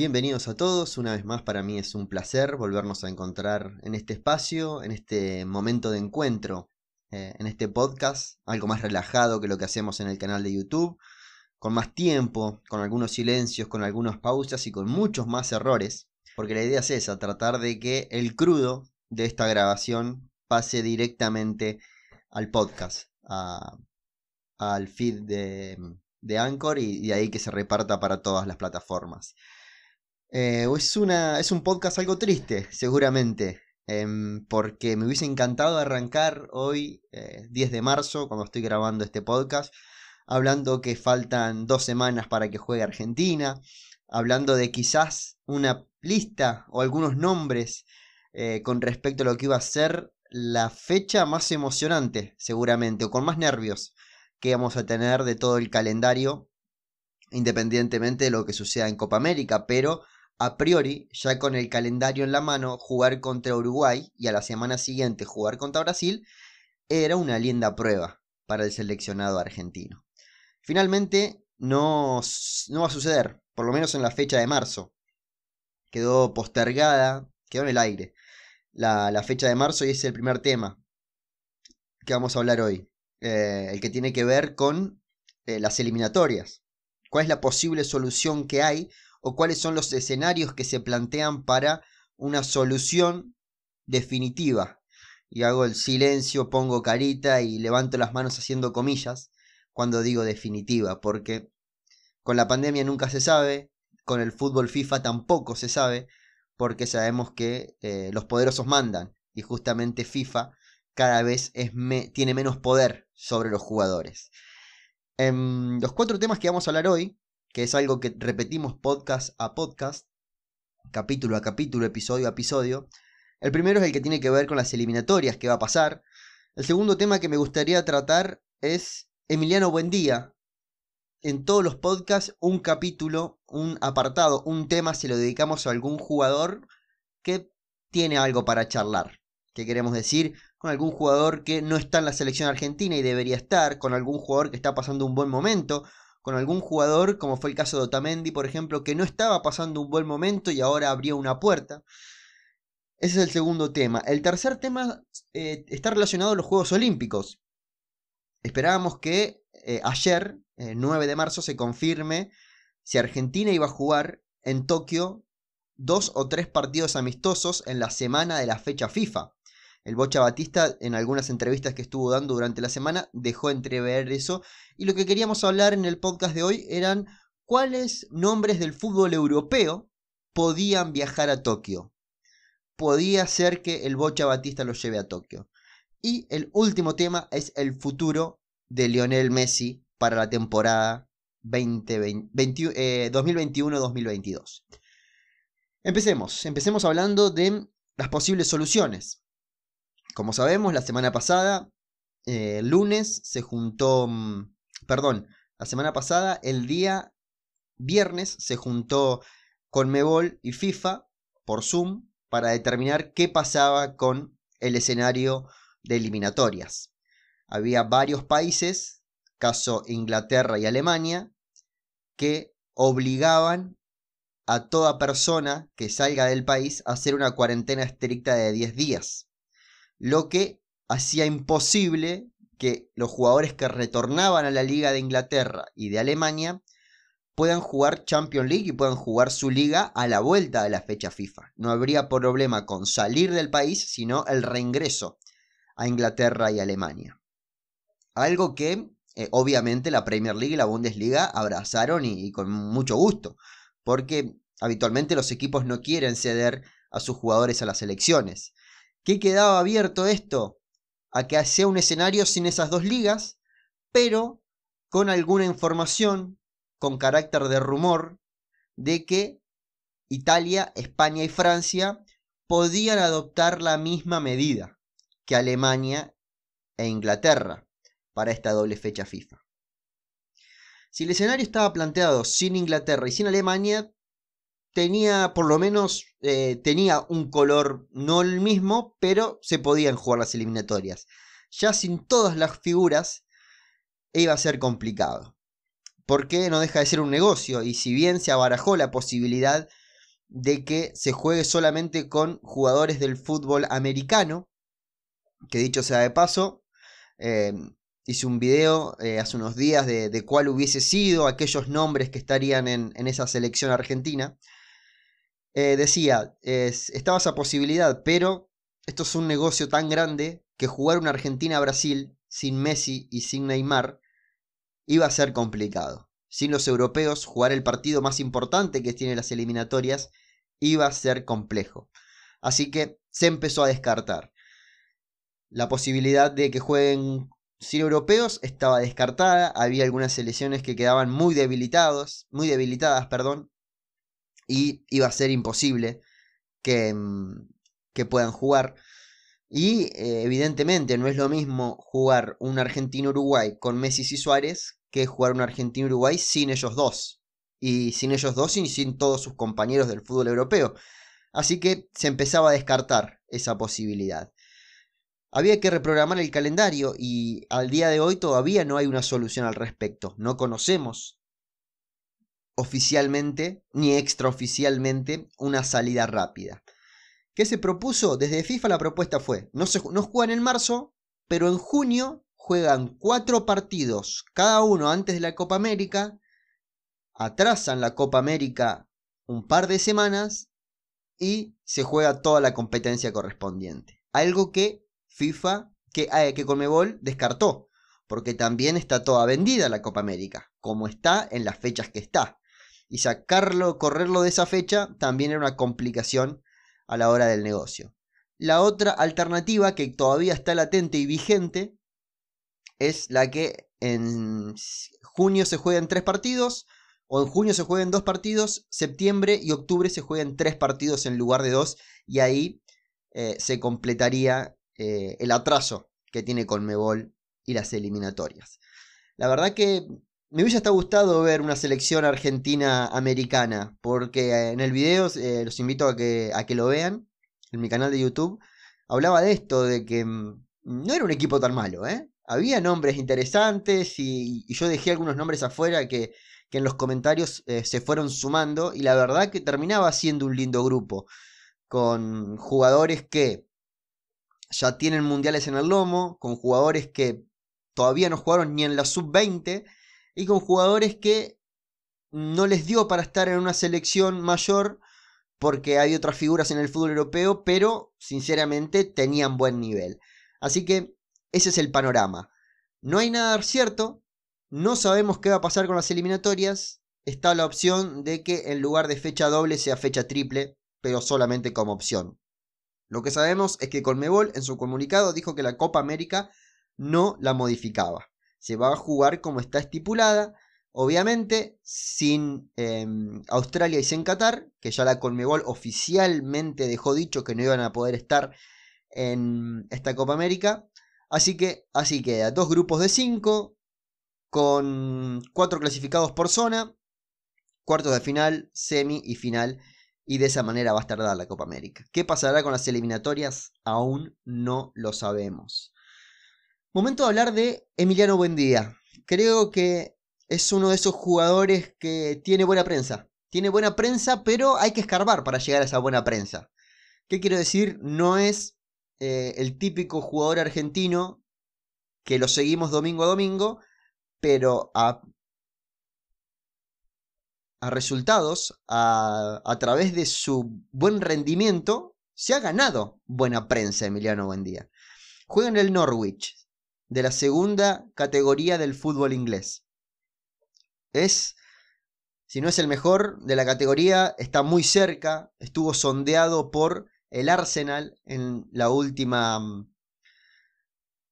Bienvenidos a todos, una vez más para mí es un placer volvernos a encontrar en este espacio, en este momento de encuentro, eh, en este podcast, algo más relajado que lo que hacemos en el canal de YouTube, con más tiempo, con algunos silencios, con algunas pausas y con muchos más errores, porque la idea es esa, tratar de que el crudo de esta grabación pase directamente al podcast, al feed de, de Anchor y de ahí que se reparta para todas las plataformas. Eh, es, una, es un podcast algo triste, seguramente, em, porque me hubiese encantado arrancar hoy, 10 eh, de marzo, cuando estoy grabando este podcast, hablando que faltan dos semanas para que juegue Argentina, hablando de quizás una lista o algunos nombres eh, con respecto a lo que iba a ser la fecha más emocionante, seguramente, o con más nervios que vamos a tener de todo el calendario, independientemente de lo que suceda en Copa América, pero a priori, ya con el calendario en la mano, jugar contra Uruguay y a la semana siguiente jugar contra Brasil era una linda prueba para el seleccionado argentino. Finalmente, no, no va a suceder, por lo menos en la fecha de marzo. Quedó postergada, quedó en el aire. La, fecha de marzo y es el primer tema que vamos a hablar hoy. Eh, el que tiene que ver con eh, las eliminatorias. ¿Cuál es la posible solución que hay o cuáles son los escenarios que se plantean para una solución definitiva. Y hago el silencio, pongo carita y levanto las manos haciendo comillas cuando digo definitiva, porque con la pandemia nunca se sabe, con el fútbol FIFA tampoco se sabe, porque sabemos que eh, los poderosos mandan y justamente FIFA cada vez es tiene menos poder sobre los jugadores. en em, los cuatro temas que vamos a hablar hoy que es algo que repetimos podcast a podcast, capítulo a capítulo, episodio a episodio. El primero es el que tiene que ver con las eliminatorias que va a pasar. El segundo tema que me gustaría tratar es Emiliano Buendía. En todos los podcasts, un capítulo, un apartado, un tema se lo dedicamos a algún jugador que tiene algo para charlar. ¿Qué queremos decir? Con algún jugador que no está en la selección argentina y debería estar, con algún jugador que está pasando un buen momento, con algún jugador, como fue el caso de Otamendi, por ejemplo, que no estaba pasando un buen momento y ahora abrió una puerta. Ese es el segundo tema. El tercer tema eh, está relacionado a los Juegos Olímpicos. Esperábamos que eh, ayer, 9 eh, de marzo, se confirme si Argentina iba a jugar en Tokio dos o tres partidos amistosos en la semana de la fecha FIFA. El Bocha Batista, en algunas entrevistas que estuvo dando durante la semana, dejó entrever eso. Y lo que queríamos hablar en el podcast de hoy eran cuáles nombres del fútbol europeo podían viajar a Tokio. Podía ser que el Bocha Batista los lleve a Tokio. Y el último tema es el futuro de Lionel Messi para la temporada 2021-2022. Eh, empecemos, empecemos hablando de las posibles soluciones. Como sabemos, la semana pasada, eh, lunes, se juntó, mm, perdón, la semana pasada, el día viernes, se juntó con Mebol y FIFA por Zoom para determinar qué pasaba con el escenario de eliminatorias. Había varios países, caso Inglaterra y Alemania, que obligaban a toda persona que salga del país a hacer una cuarentena estricta de 10 días lo que hacía imposible que los jugadores que retornaban a la Liga de Inglaterra y de Alemania puedan jugar Champions League y puedan jugar su liga a la vuelta de la fecha FIFA. No habría problema con salir del país, sino el reingreso a Inglaterra y Alemania. Algo que eh, obviamente la Premier League y la Bundesliga abrazaron y, con mucho gusto, porque habitualmente los equipos no quieren ceder a sus jugadores a las elecciones que quedaba abierto esto a que sea un escenario sin esas dos ligas, pero con alguna información con carácter de rumor de que Italia, España y Francia podían adoptar la misma medida que Alemania e Inglaterra para esta doble fecha FIFA. Si el escenario estaba planteado sin Inglaterra y sin Alemania, tenía, por lo menos, eh, tenía un color, no el mismo, pero se podían jugar las eliminatorias. Ya sin todas las figuras iba a ser complicado, porque no deja de ser un negocio, y si bien se abarajó la posibilidad de que se juegue solamente con jugadores del fútbol americano, que dicho sea de paso, eh, hice un video eh, hace unos días de, cuál hubiese sido aquellos nombres que estarían en esa selección argentina. Eh, decía, estaba esa posibilidad, pero esto es un negocio tan grande que jugar una Argentina-Brasil sin Messi y sin Neymar iba a ser complicado. Sin los europeos, jugar el partido más importante que tiene las eliminatorias iba a ser complejo. Así que se empezó a descartar. La posibilidad de que jueguen sin europeos estaba descartada, había algunas selecciones que quedaban muy debilitados, muy debilitadas, perdón, y iba a ser imposible que, mm, que puedan jugar. Y eh, evidentemente no es lo mismo jugar un Argentino-Uruguay con Messi y Suárez que jugar un Argentino-Uruguay sin ellos dos. Y sin ellos dos y sin todos sus compañeros del fútbol europeo. Así que se empezaba a descartar esa posibilidad. Había que reprogramar el calendario y al día de hoy todavía no hay una solución al respecto. No conocemos oficialmente ni extraoficialmente una salida rápida. ¿Qué se propuso? Desde FIFA la propuesta fue, no, se, juegan en marzo, pero en junio juegan cuatro partidos, cada uno antes de la Copa América, atrasan la Copa América un par de semanas y se juega toda la competencia correspondiente. Algo que FIFA, que, ah, eh, que descartó, porque también está toda vendida la Copa América, como está en las fechas que está y sacarlo, correrlo de esa fecha también era una complicación a la hora del negocio. La otra alternativa que todavía está latente y vigente es la que en junio se juegan tres partidos, o en junio se jueguen dos partidos, septiembre y octubre se jueguen tres partidos en lugar de dos, y ahí eh, se completaría eh, el atraso que tiene Conmebol y las eliminatorias. La verdad que me hubiese hasta gustado ver una selección argentina-americana, porque eh, en el video, eh, los invito a que, lo vean, en mi canal de YouTube, hablaba de esto, de que mm, no era un equipo tan malo, ¿eh? Había nombres interesantes y, yo dejé algunos nombres afuera que, en los comentarios eh, se fueron sumando y la verdad que terminaba siendo un lindo grupo, con jugadores que ya tienen mundiales en el lomo, con jugadores que todavía no jugaron ni en la sub-20 y con jugadores que no les dio para estar en una selección mayor porque hay otras figuras en el fútbol europeo, pero sinceramente tenían buen nivel. Así que ese es el panorama. No hay nada cierto, no sabemos qué va a pasar con las eliminatorias, está la opción de que en lugar de fecha doble sea fecha triple, pero solamente como opción. Lo que sabemos es que Colmebol en su comunicado dijo que la Copa América no la modificaba. Se va a jugar como está estipulada, obviamente, sin em, Australia y sin Qatar, que ya la Conmebol oficialmente dejó dicho que no iban a poder estar en esta Copa América. Así que así queda, dos grupos de cinco, con cuatro clasificados por zona, cuartos de final, semi y final y de esa manera va a tardar la Copa América. ¿Qué pasará con las eliminatorias? Aún no lo sabemos. Momento de hablar de Emiliano Buendía. Creo que es uno de esos jugadores que tiene buena prensa. Tiene buena prensa, pero hay que escarbar para llegar a esa buena prensa. ¿Qué quiero decir? No es eh, el típico jugador argentino que lo seguimos domingo a domingo, pero a, a resultados, a, a través de su buen rendimiento, se ha ganado buena prensa Emiliano Buendía. Juega en el Norwich, de la segunda categoría del fútbol inglés. Es, si no es el mejor de la categoría, está muy cerca, estuvo sondeado por el Arsenal en la última...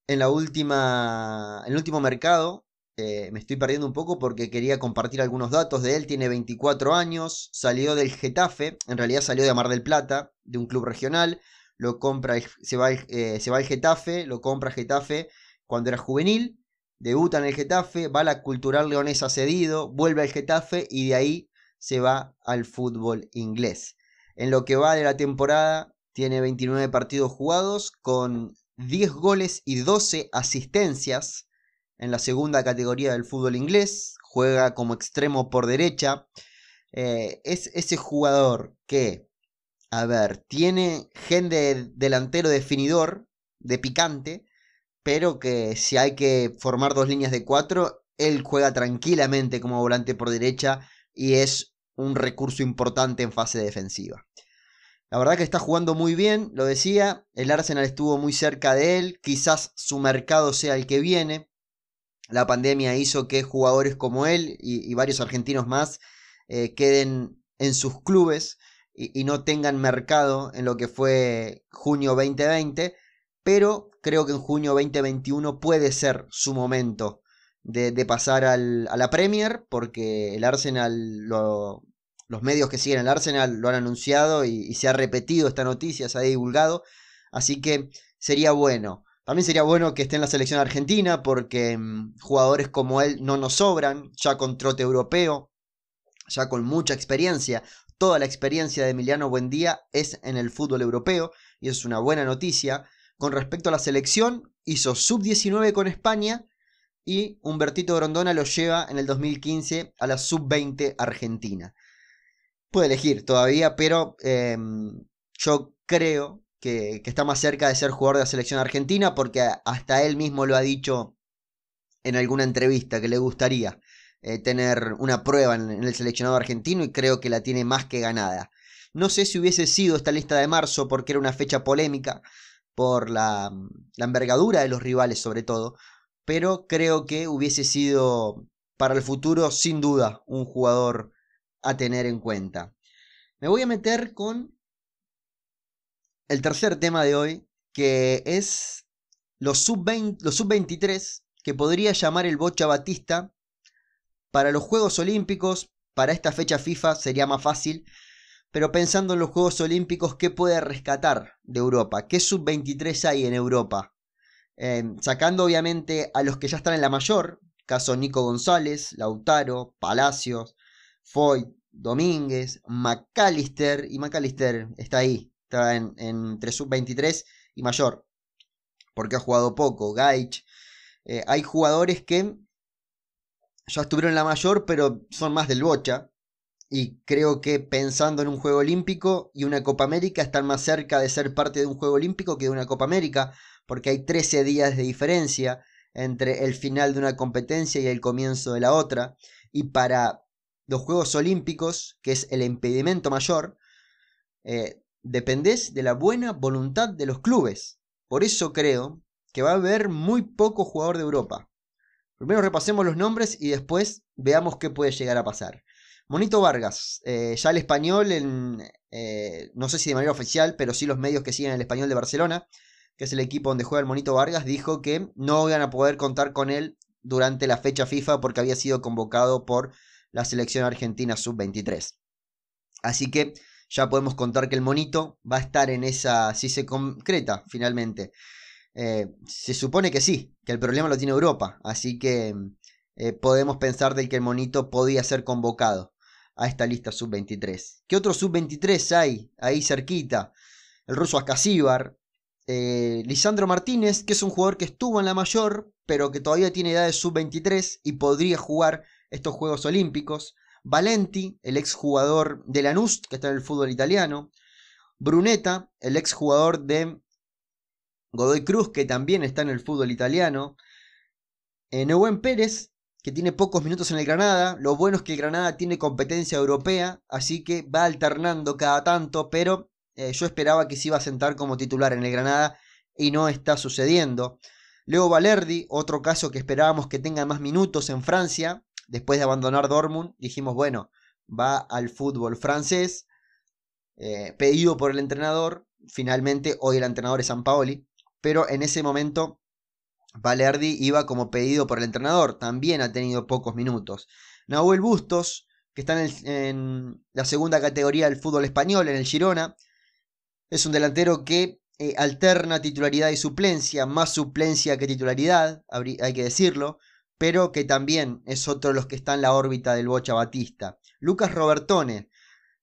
En la última. En el último mercado, eh, me estoy perdiendo un poco porque quería compartir algunos datos de él. Tiene 24 años, salió del Getafe, en realidad salió de Mar del Plata, de un club regional. Lo compra, se va, eh, se va Getafe, lo compra Getafe cuando era juvenil, debuta en el Getafe, va a la Cultural Leonesa cedido, vuelve al Getafe y de ahí se va al fútbol inglés. En lo que va de la temporada, tiene 29 partidos jugados con 10 goles y 12 asistencias en la segunda categoría del fútbol inglés. Juega como extremo por derecha. Eh, es ese jugador que, a ver, tiene gen de delantero definidor, de picante, pero que si hay que formar dos líneas de cuatro, él juega tranquilamente como volante por derecha y es un recurso importante en fase defensiva. La verdad que está jugando muy bien, lo decía, el Arsenal estuvo muy cerca de él, quizás su mercado sea el que viene. La pandemia hizo que jugadores como él y, varios argentinos más eh, queden en sus clubes y, y no tengan mercado en lo que fue junio 2020, pero creo que en junio 2021 puede ser su momento de, pasar a la Premier, porque el Arsenal, los medios que siguen al Arsenal lo han anunciado y, se ha repetido esta noticia, se ha divulgado, así que sería bueno. También sería bueno que esté en la selección argentina porque mm, jugadores como él no nos sobran, ya con trote europeo, ya con mucha experiencia. Toda la experiencia de Emiliano Buendía es en el fútbol europeo y es una buena noticia. Con respecto a la selección, hizo sub-19 con España y Humbertito Grondona lo lleva en el 2015 a la sub-20 Argentina. Puede elegir todavía, pero em, yo creo que, está más cerca de ser jugador de la selección argentina porque hasta él mismo lo ha dicho en alguna entrevista que le gustaría eh, tener una prueba en el seleccionado argentino y creo que la tiene más que ganada. No sé si hubiese sido esta lista de marzo porque era una fecha polémica, por la, mm, la envergadura de los rivales sobre todo, pero creo que hubiese sido para el futuro sin duda un jugador a tener en cuenta. Me voy a meter con el tercer tema de hoy, que es los sub-23 sub que podría llamar el Bocha Batista para los Juegos Olímpicos, para esta fecha FIFA sería más fácil, pero pensando en los Juegos Olímpicos, ¿qué puede rescatar de Europa? ¿Qué sub-23 hay en Europa? Eh, sacando obviamente a los que ya están en la mayor, caso Nico González, Lautaro, Palacios, Foy, Domínguez, McAllister, y McAllister está ahí, está entre sub-23 y mayor, porque ha jugado poco, Gaich. Eh, hay jugadores que ya estuvieron en la mayor, pero son más del bocha, y creo que pensando en un Juego Olímpico y una Copa América están más cerca de ser parte de un Juego Olímpico que de una Copa América, porque hay 13 días de diferencia entre el final de una competencia y el comienzo de la otra, y para los Juegos Olímpicos, que es el impedimento mayor, dependes eh, dependés de la buena voluntad de los clubes. Por eso creo que va a haber muy poco jugador de Europa. Primero repasemos los nombres y después veamos qué puede llegar a pasar. Monito Vargas, eh, ya el español, en, eh, no sé si de manera oficial, pero sí los medios que siguen el español de Barcelona, que es el equipo donde juega el Monito Vargas, dijo que no iban a poder contar con él durante la fecha FIFA porque había sido convocado por la selección argentina sub-23. Así que ya podemos contar que el Monito va a estar en esa, si se concreta finalmente. Eh, se supone que sí, que el problema lo tiene Europa, así que podemos pensar de que el Monito podía ser convocado a esta lista sub-23. ¿Qué otros sub-23 hay ahí cerquita? El ruso askasibar eh, Lisandro Martínez, que es un jugador que estuvo en la mayor, pero que todavía tiene edad de sub-23 y podría jugar estos Juegos Olímpicos. Valenti, el exjugador de Lanús, que está en el fútbol italiano. Brunetta, el exjugador de Godoy Cruz, que también está en el fútbol italiano. Eh, Pérez, que tiene pocos minutos en el Granada. Lo bueno es que el Granada tiene competencia europea, así que va alternando cada tanto, pero eh, yo esperaba que se iba a sentar como titular en el Granada y no está sucediendo. Luego Valerdi, otro caso que esperábamos que tenga más minutos en Francia, después de abandonar Dortmund, dijimos, bueno, va al fútbol francés, eh, pedido por el entrenador, finalmente hoy el entrenador es San Paoli, pero en ese momento Valerdi iba como pedido por el entrenador, también ha tenido pocos minutos. Nahuel Bustos, que está en, la segunda categoría del fútbol español, en el Girona, es un delantero que eh, alterna titularidad y suplencia, más suplencia que titularidad, hay que decirlo, pero que también es otro de los que está en la órbita del Bocha Batista. Lucas Robertone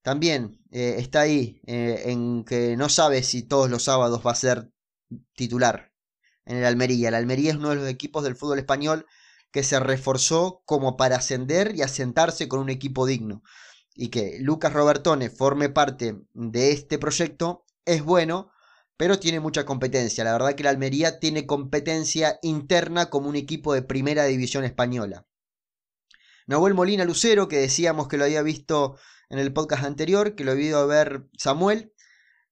también eh, está ahí, eh, en que no sabe si todos los sábados va a ser titular en el Almería. El Almería es uno de los equipos del fútbol español que se reforzó como para ascender y asentarse con un equipo digno. Y que Lucas Robertone forme parte de este proyecto es bueno, pero tiene mucha competencia. La verdad que el Almería tiene competencia interna como un equipo de primera división española. Nahuel Molina Lucero, que decíamos que lo había visto en el podcast anterior, que lo había ido a ver Samuel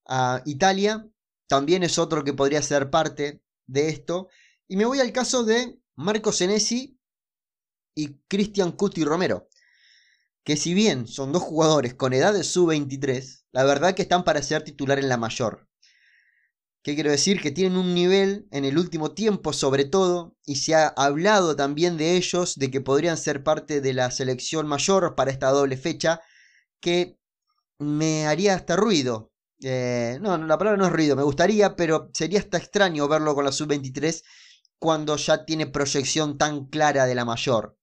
a Italia, también es otro que podría ser parte de esto. Y me voy al caso de Marco Senesi y Cristian Cuti Romero. Que si bien son dos jugadores con edad de sub-23, la verdad que están para ser titular en la mayor. ¿Qué quiero decir? Que tienen un nivel en el último tiempo sobre todo, y se ha hablado también de ellos, de que podrían ser parte de la selección mayor para esta doble fecha, que me haría hasta ruido eh, no, la palabra no es ruido, me gustaría, pero sería hasta extraño verlo con la sub-23 cuando ya tiene proyección tan clara de la mayor.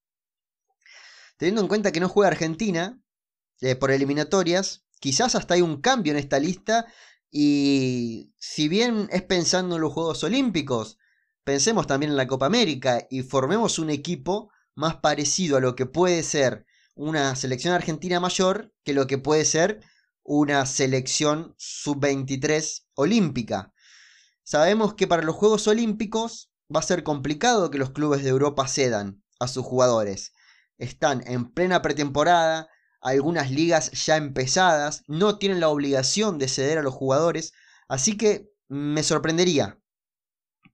Teniendo en cuenta que no juega Argentina eh, por eliminatorias, quizás hasta hay un cambio en esta lista y si bien es pensando en los Juegos Olímpicos, pensemos también en la Copa América y formemos un equipo más parecido a lo que puede ser una selección argentina mayor que lo que puede ser una selección sub-23 olímpica. Sabemos que para los Juegos Olímpicos va a ser complicado que los clubes de Europa cedan a sus jugadores. Están en plena pretemporada, algunas ligas ya empezadas, no tienen la obligación de ceder a los jugadores, así que me sorprendería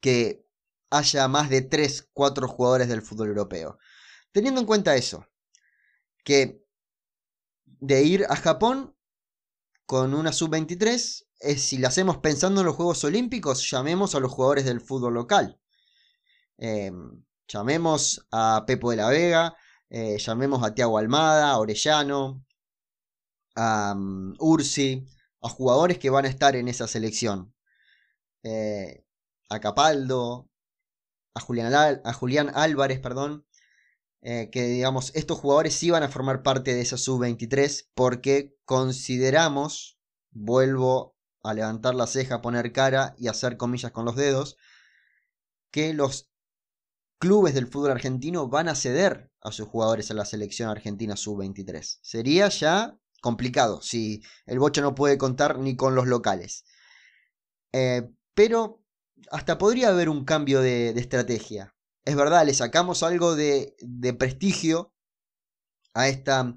que haya más de 3, 4 jugadores del fútbol europeo. Teniendo en cuenta eso, que de ir a Japón con una sub-23, si la hacemos pensando en los Juegos Olímpicos, llamemos a los jugadores del fútbol local. Em, llamemos a Pepo de la Vega, eh, llamemos a Tiago Almada, a Orellano, a mm, Ursi, a jugadores que van a estar en esa selección. Eh, a Capaldo, a Julián, a Julián Álvarez, perdón. Eh, que digamos, estos jugadores sí van a formar parte de esa sub-23 porque consideramos, vuelvo a levantar la ceja, poner cara y hacer comillas con los dedos, que los clubes del fútbol argentino van a ceder a sus jugadores a la selección argentina sub-23. Sería ya complicado si el bocho no puede contar ni con los locales. Eh, pero hasta podría haber un cambio de estrategia es verdad, le sacamos algo de, prestigio a esta,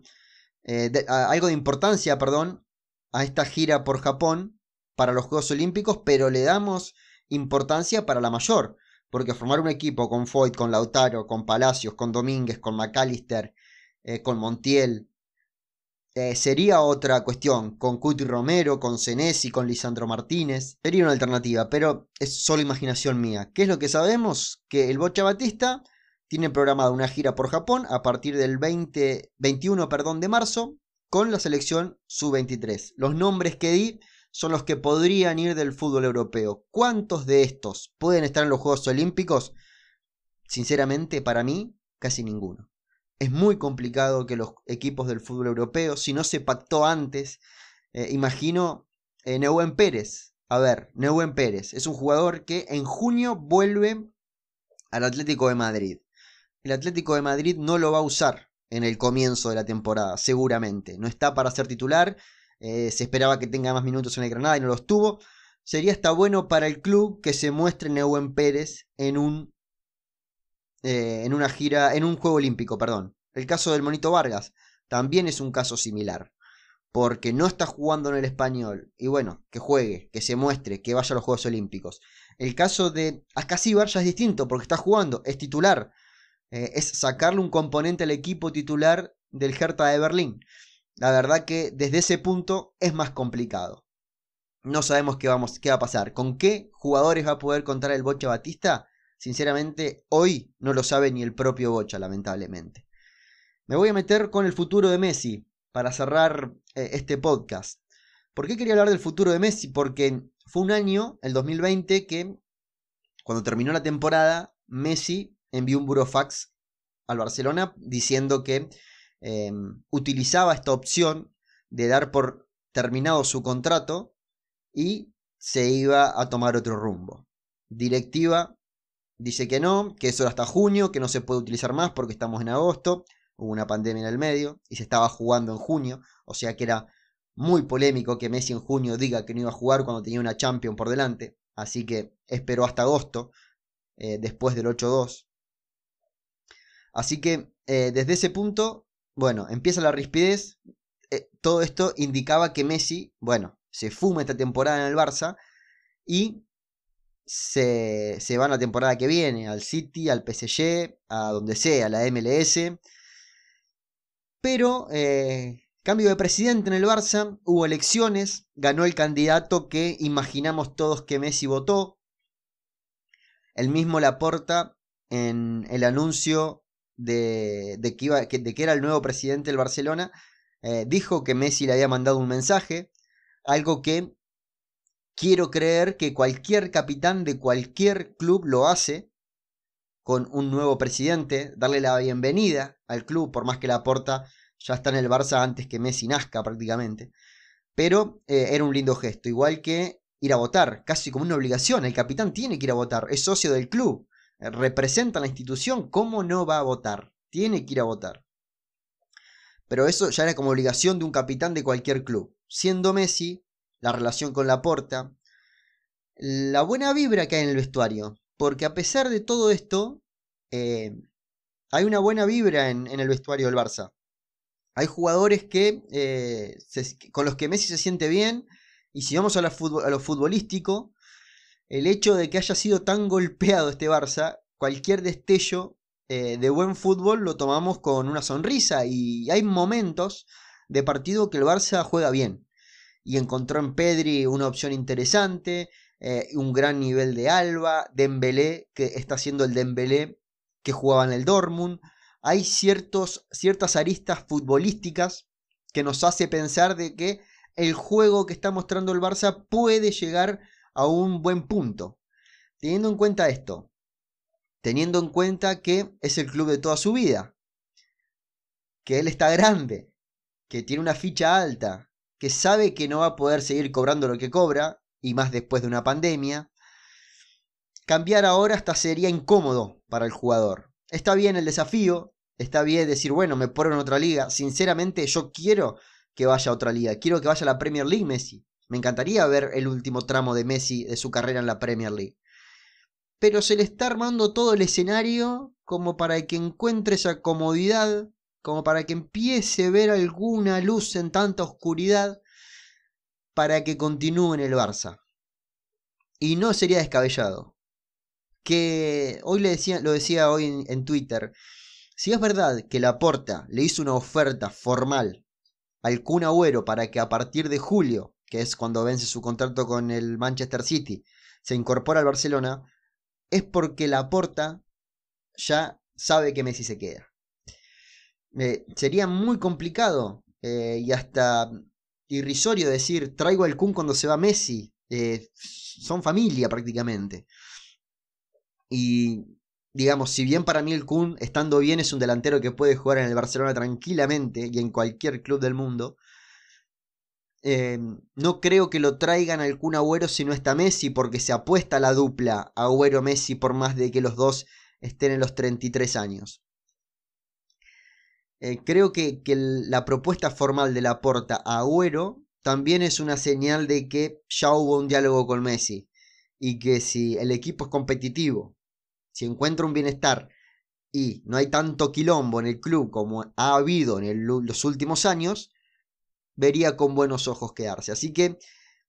eh, algo de importancia, perdón, a esta gira por Japón para los Juegos Olímpicos, pero le damos importancia para la mayor, porque formar un equipo con Foyt, con Lautaro, con Palacios, con Domínguez, con McAllister, eh, con Montiel, eh, sería otra cuestión, con Cuti Romero, con Senesi, con Lisandro Martínez. Sería una alternativa, pero es solo imaginación mía. ¿Qué es lo que sabemos? Que el Bocha Batista tiene programada una gira por Japón a partir del 20, 21 perdón, de marzo con la selección sub-23. Los nombres que di son los que podrían ir del fútbol europeo. ¿Cuántos de estos pueden estar en los Juegos Olímpicos? Sinceramente, para mí, casi ninguno es muy complicado que los equipos del fútbol europeo, si no se pactó antes, eh, imagino eh, Pérez. A ver, Neuwen Pérez es un jugador que en junio vuelve al Atlético de Madrid. El Atlético de Madrid no lo va a usar en el comienzo de la temporada, seguramente. No está para ser titular, eh, se esperaba que tenga más minutos en el Granada y no los tuvo. Sería hasta bueno para el club que se muestre Neuwen Pérez en un eh, en una gira, en un juego olímpico, perdón. El caso del Monito Vargas también es un caso similar, porque no está jugando en el español, y bueno, que juegue, que se muestre, que vaya a los Juegos Olímpicos. El caso de Ascasíbar ya es distinto, porque está jugando, es titular, eh, es sacarle un componente al equipo titular del Hertha de Berlín. La verdad que desde ese punto es más complicado. No sabemos qué, vamos, qué va a pasar. ¿Con qué jugadores va a poder contar el boche Batista? Sinceramente, hoy no lo sabe ni el propio Bocha, lamentablemente. Me voy a meter con el futuro de Messi para cerrar eh, este podcast. ¿Por qué quería hablar del futuro de Messi? Porque fue un año, el 2020, que cuando terminó la temporada, Messi envió un burofax al Barcelona diciendo que eh, utilizaba esta opción de dar por terminado su contrato y se iba a tomar otro rumbo. Directiva Dice que no, que eso era hasta junio, que no se puede utilizar más porque estamos en agosto, hubo una pandemia en el medio y se estaba jugando en junio, o sea que era muy polémico que Messi en junio diga que no iba a jugar cuando tenía una Champions por delante, así que esperó hasta agosto, eh, después del 8-2. Así que eh, desde ese punto, bueno, empieza la rispidez, eh, todo esto indicaba que Messi, bueno, se fuma esta temporada en el Barça y se, se van la temporada que viene, al City, al PSG, a donde sea, a la MLS. Pero eh, cambio de presidente en el Barça, hubo elecciones, ganó el candidato que imaginamos todos que Messi votó. El mismo Laporta en el anuncio de, que, de que, era el nuevo presidente del Barcelona, eh, dijo que Messi le había mandado un mensaje, algo que Quiero creer que cualquier capitán de cualquier club lo hace con un nuevo presidente, darle la bienvenida al club, por más que la porta ya está en el Barça antes que Messi nazca prácticamente. Pero eh, era un lindo gesto, igual que ir a votar, casi como una obligación. El capitán tiene que ir a votar, es socio del club, eh, representa la institución, ¿cómo no va a votar? Tiene que ir a votar. Pero eso ya era como obligación de un capitán de cualquier club. Siendo Messi la relación con la porta, la buena vibra que hay en el vestuario, porque a pesar de todo esto, eh, hay una buena vibra en, el vestuario del Barça. Hay jugadores que, eh, con los que Messi se siente bien, y si vamos a, la lo futbolístico, el hecho de que haya sido tan golpeado este Barça, cualquier destello eh, de buen fútbol lo tomamos con una sonrisa y hay momentos de partido que el Barça juega bien y encontró en Pedri una opción interesante, eh, un gran nivel de Alba, Dembélé, que está siendo el Dembélé que jugaba en el Dortmund. Hay ciertos, ciertas aristas futbolísticas que nos hace pensar de que el juego que está mostrando el Barça puede llegar a un buen punto. Teniendo en cuenta esto, teniendo en cuenta que es el club de toda su vida, que él está grande, que tiene una ficha alta, que sabe que no va a poder seguir cobrando lo que cobra, y más después de una pandemia. Cambiar ahora hasta sería incómodo para el jugador. Está bien el desafío, está bien decir, bueno, me pongo en otra liga. Sinceramente, yo quiero que vaya a otra liga, quiero que vaya a la Premier League Messi. Me encantaría ver el último tramo de Messi de su carrera en la Premier League. Pero se le está armando todo el escenario como para que encuentre esa comodidad como para que empiece a ver alguna luz en tanta oscuridad para que continúe en el Barça. Y no sería descabellado. Que hoy le decía, lo decía hoy en, Twitter, si es verdad que Laporta le hizo una oferta formal al Kun Agüero para que a partir de julio, que es cuando vence su contrato con el Manchester City, se incorpora al Barcelona, es porque Laporta ya sabe que Messi se queda. Eh, sería muy complicado eh, y hasta irrisorio decir traigo al Kun cuando se va Messi. Eh, son familia prácticamente. Y digamos, si bien para mí el Kun, estando bien, es un delantero que puede jugar en el Barcelona tranquilamente y en cualquier club del mundo, no creo que lo traigan al Kun Agüero si no está Messi, porque se apuesta la dupla Agüero-Messi por más de que los dos estén en los 33 años. Eh, creo que, la propuesta formal de la porta a Agüero también es una señal de que ya hubo un diálogo con Messi y que si el equipo es competitivo, si encuentra un bienestar y no hay tanto quilombo en el club como ha habido en los últimos años, vería con buenos ojos quedarse. Así que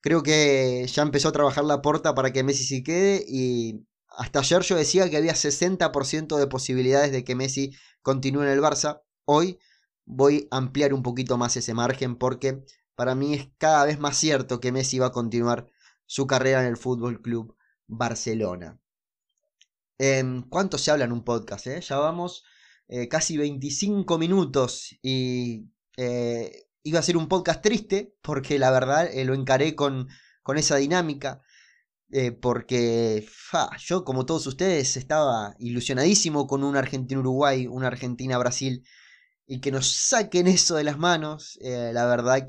creo que ya empezó a trabajar la porta para que Messi se quede y hasta ayer yo decía que había 60% de posibilidades de que Messi continúe en el Barça. Hoy voy a ampliar un poquito más ese margen porque para mí es cada vez más cierto que Messi va a continuar su carrera en el Fútbol Club Barcelona. Em, ¿Cuánto se habla en un podcast? Eh? Ya vamos eh, casi 25 minutos y eh, iba a ser un podcast triste porque la verdad eh, lo encaré con, con esa dinámica. porque fa, yo, como todos ustedes, estaba ilusionadísimo con un argentino uruguay un Argentina-Brasil y que nos saquen eso de las manos, eh, la verdad mm,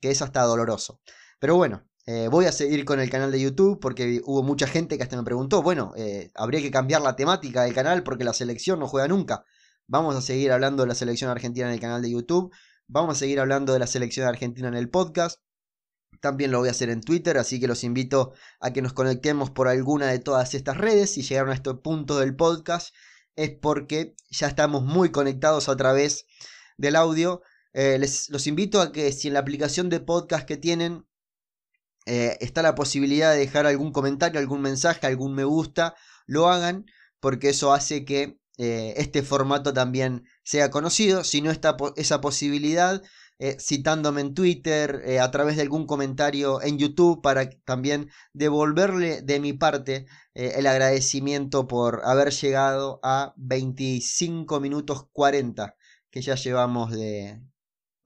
que, es hasta doloroso. Pero bueno, eh, voy a seguir con el canal de YouTube porque hubo mucha gente que hasta me preguntó, bueno, eh, habría que cambiar la temática del canal porque la selección no juega nunca. Vamos a seguir hablando de la selección argentina en el canal de YouTube, vamos a seguir hablando de la selección argentina en el podcast. También lo voy a hacer en Twitter, así que los invito a que nos conectemos por alguna de todas estas redes. Si llegaron a este punto del podcast, es porque ya estamos muy conectados a través del audio. Eh, les, los invito a que si en la aplicación de podcast que tienen eh, está la posibilidad de dejar algún comentario, algún mensaje, algún me gusta, lo hagan porque eso hace que eh, este formato también sea conocido. Si no está esa posibilidad, eh, citándome en Twitter, eh, a través de algún comentario en YouTube, para también devolverle de mi parte eh, el agradecimiento por haber llegado a 25 minutos 40 que ya llevamos de,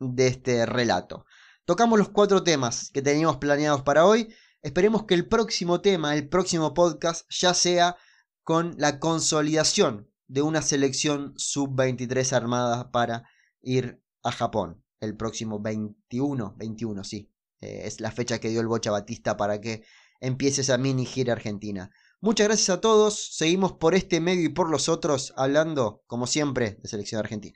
de este relato. Tocamos los cuatro temas que teníamos planeados para hoy. Esperemos que el próximo tema, el próximo podcast, ya sea con la consolidación de una selección sub-23 armada para ir a Japón el próximo 21, 21, sí. Eh, es la fecha que dio el Bocha Batista para que empiece esa mini gira argentina. Muchas gracias a todos. Seguimos por este medio y por los otros hablando, como siempre, de selección argentina.